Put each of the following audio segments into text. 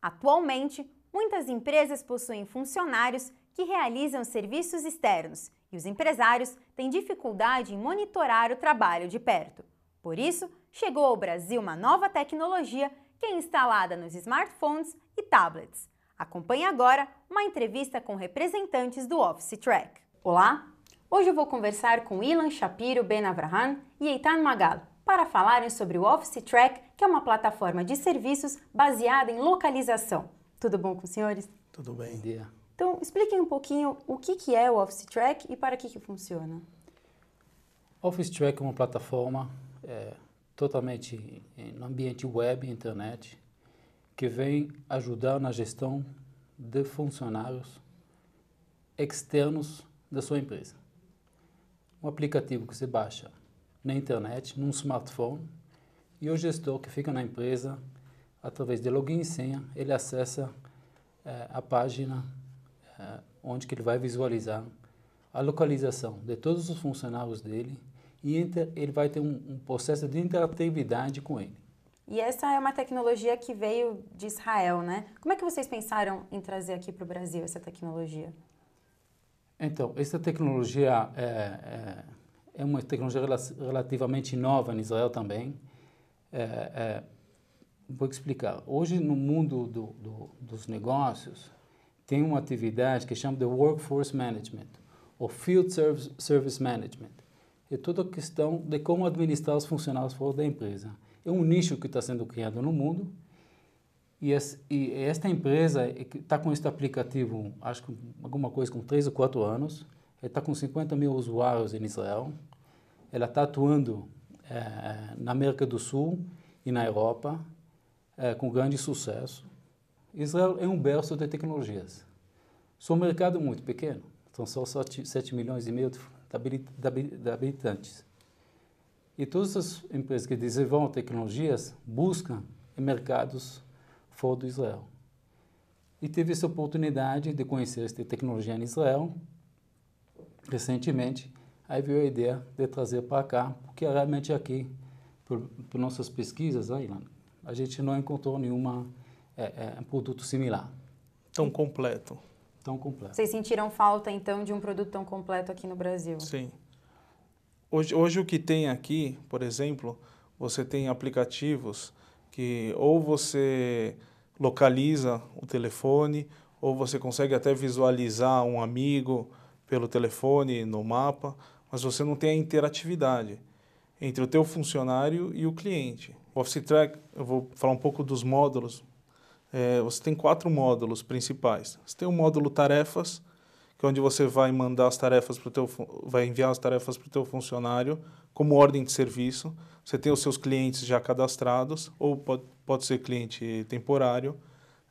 Atualmente, muitas empresas possuem funcionários que realizam serviços externos e os empresários têm dificuldade em monitorar o trabalho de perto. Por isso, chegou ao Brasil uma nova tecnologia que é instalada nos smartphones e tablets. Acompanhe agora uma entrevista com representantes do Office Track. Olá! Hoje eu vou conversar com Ilan Shapiro Ben Avraham e Eitan Magal, para falarem sobre o Office Track, que é uma plataforma de serviços baseada em localização. Tudo bom com os senhores? Tudo bem. Bom dia. Então, expliquem um pouquinho o que, que é o Office Track e para que, que funciona. Office Track é uma plataforma é, totalmente é, no ambiente web, internet, que vem ajudar na gestão de funcionários externos da sua empresa. Um aplicativo que você baixa na internet, num smartphone, e o gestor que fica na empresa, através de login e senha, ele acessa eh, a página eh, onde que ele vai visualizar a localização de todos os funcionários dele e inter, ele vai ter um, um processo de interatividade com ele. E essa é uma tecnologia que veio de Israel, né? Como é que vocês pensaram em trazer aqui para o Brasil essa tecnologia? Então, essa tecnologia é, é é uma tecnologia relativamente nova em Israel também. É, é, vou explicar. Hoje, no mundo do, do, dos negócios, tem uma atividade que chama de Workforce Management, ou Field Service, Service Management. É toda a questão de como administrar os funcionários fora da empresa. É um nicho que está sendo criado no mundo, e, e esta empresa é está com este aplicativo, acho que alguma coisa com 3 ou 4 anos, está com 50 mil usuários em Israel, ela está atuando é, na América do Sul e na Europa é, com grande sucesso. Israel é um berço de tecnologias. Seu mercado é muito pequeno, são só 7, 7 milhões e meio de habitantes. E todas as empresas que desenvolvem tecnologias buscam mercados fora do Israel. E teve essa oportunidade de conhecer esta tecnologia em Israel, recentemente, aí veio a ideia de trazer para cá, porque realmente aqui, por, por nossas pesquisas, aí, a gente não encontrou nenhuma é, é, produto similar. Tão completo. Tão completo. Vocês sentiram falta, então, de um produto tão completo aqui no Brasil? Sim. Hoje, hoje o que tem aqui, por exemplo, você tem aplicativos que ou você localiza o telefone, ou você consegue até visualizar um amigo, pelo telefone, no mapa, mas você não tem a interatividade entre o teu funcionário e o cliente. O Office Track, eu vou falar um pouco dos módulos. É, você tem quatro módulos principais. Você tem o módulo tarefas, que é onde você vai mandar as tarefas para teu vai enviar as tarefas para o teu funcionário como ordem de serviço. Você tem os seus clientes já cadastrados ou pode, pode ser cliente temporário.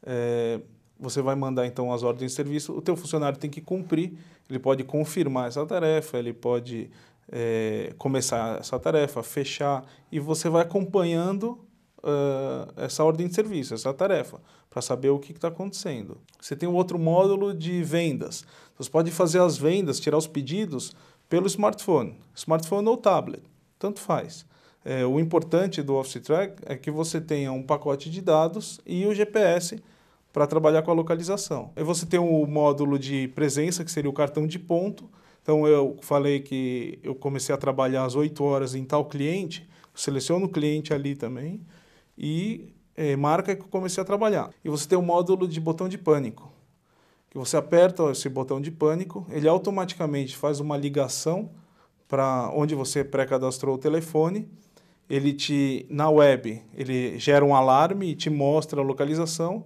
É, você vai mandar então as ordens de serviço, o teu funcionário tem que cumprir, ele pode confirmar essa tarefa, ele pode é, começar essa tarefa, fechar, e você vai acompanhando uh, essa ordem de serviço, essa tarefa, para saber o que está acontecendo. Você tem um outro módulo de vendas. Você pode fazer as vendas, tirar os pedidos pelo smartphone, smartphone ou tablet, tanto faz. É, o importante do Office Track é que você tenha um pacote de dados e o GPS para trabalhar com a localização. E você tem o módulo de presença, que seria o cartão de ponto. Então eu falei que eu comecei a trabalhar às 8 horas em tal cliente, seleciono o cliente ali também e é, marca que eu comecei a trabalhar. E você tem o módulo de botão de pânico, que você aperta esse botão de pânico, ele automaticamente faz uma ligação para onde você pré-cadastrou o telefone, ele te na web, ele gera um alarme e te mostra a localização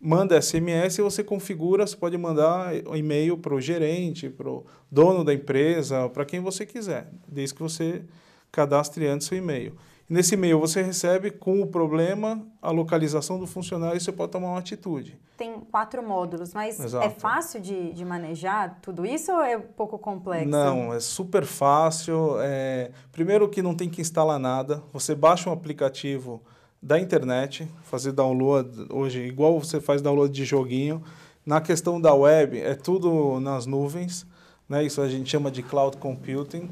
manda SMS e você configura, você pode mandar e-mail para o gerente, para o dono da empresa, para quem você quiser, desde que você cadastre antes seu e-mail. Nesse e-mail você recebe com o problema a localização do funcionário e você pode tomar uma atitude. Tem quatro módulos, mas é Exato. é fácil de, de, manejar tudo isso ou é um pouco complexo? Não, é super fácil. É... Primeiro que não tem que instalar nada. Você baixa um aplicativo da internet, fazer download hoje, igual você faz download de joguinho. Na questão da web, é tudo nas nuvens, né? isso a gente chama de cloud computing.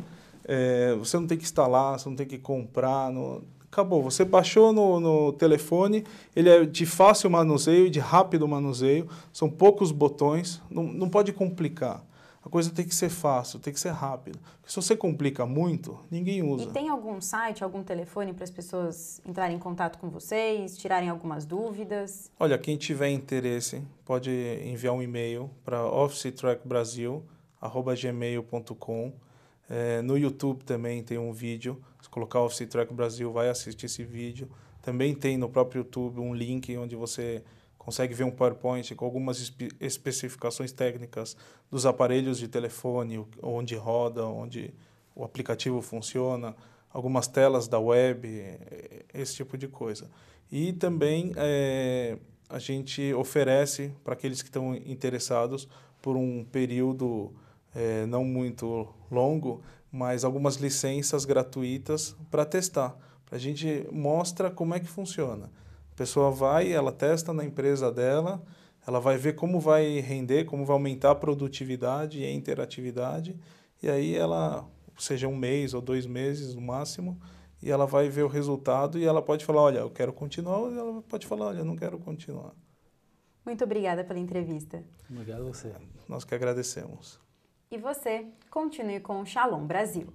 É, você não tem que instalar, você não tem que comprar. No... Acabou, você baixou no, no telefone, ele é de fácil manuseio e de rápido manuseio, são poucos botões, não, não pode complicar a coisa tem que ser fácil, tem que ser rápida. se você complica muito, ninguém usa. E tem algum site, algum telefone para as pessoas entrarem em contato com vocês, tirarem algumas dúvidas? Olha, quem tiver interesse pode enviar um e-mail para officetrackbrasil.gmail.com. É, eh, no YouTube também tem um vídeo. Se colocar Office Track Brasil, vai assistir esse vídeo. Também tem no próprio YouTube um link onde você consegue ver um PowerPoint com algumas espe especificações técnicas dos aparelhos de telefone, onde roda, onde o aplicativo funciona, algumas telas da web, esse tipo de coisa. E também é, a gente oferece para aqueles que estão interessados por um período é, não muito longo, mas algumas licenças gratuitas para testar. A gente mostra como é que funciona pessoa vai, ela testa na empresa dela, ela vai ver como vai render, como vai aumentar a produtividade e a interatividade, e aí ela, seja um mês ou dois meses no máximo, e ela vai ver o resultado e ela pode falar, olha, eu quero continuar, ou ela pode falar, olha, eu não quero continuar. Muito obrigada pela entrevista. Obrigado a você. Nós que agradecemos. E você, continue com o Shalom Brasil.